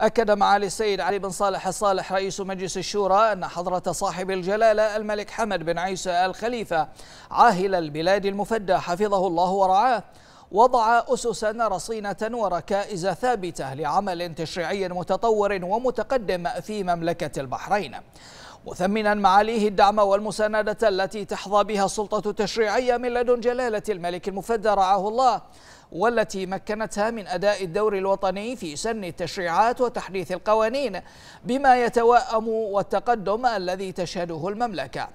أكد معالي السيد علي بن صالح الصالح رئيس مجلس الشورى أن حضرة صاحب الجلالة الملك حمد بن عيسى الخليفة عاهل البلاد المفدى حفظه الله ورعاه وضع أسسا رصينة وركائز ثابتة لعمل تشريعي متطور ومتقدم في مملكة البحرين مثمنا معاليه الدعم والمساندة التي تحظى بها السلطة التشريعية من لدن جلالة الملك المفدى رعاه الله والتي مكنتها من أداء الدور الوطني في سن التشريعات وتحديث القوانين بما يتوأم والتقدم الذي تشهده المملكة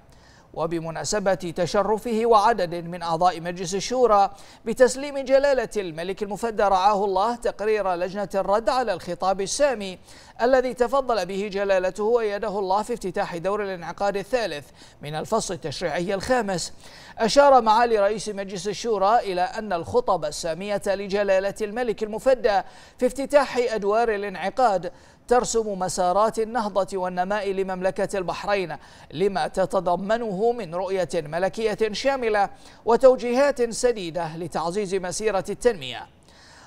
وبمناسبة تشرفه وعدد من أعضاء مجلس الشورى بتسليم جلالة الملك المفدى رعاه الله تقرير لجنة الرد على الخطاب السامي الذي تفضل به جلالته ويده الله في افتتاح دور الانعقاد الثالث من الفصل التشريعي الخامس أشار معالي رئيس مجلس الشورى إلى أن الخطب السامية لجلالة الملك المفدى في افتتاح أدوار الانعقاد ترسم مسارات النهضة والنماء لمملكة البحرين لما تتضمنه من رؤية ملكية شاملة وتوجيهات سديدة لتعزيز مسيرة التنمية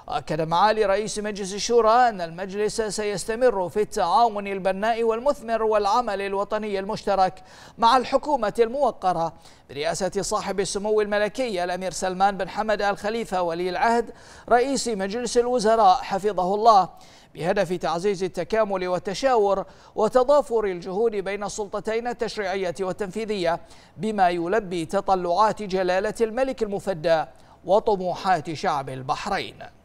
أكد معالي رئيس مجلس الشورى أن المجلس سيستمر في التعاون البناء والمثمر والعمل الوطني المشترك مع الحكومة الموقرة برئاسة صاحب السمو الملكي الأمير سلمان بن حمد آل خليفة ولي العهد رئيس مجلس الوزراء حفظه الله بهدف تعزيز التكامل والتشاور وتضافر الجهود بين السلطتين التشريعية والتنفيذية بما يلبي تطلعات جلالة الملك المفدى وطموحات شعب البحرين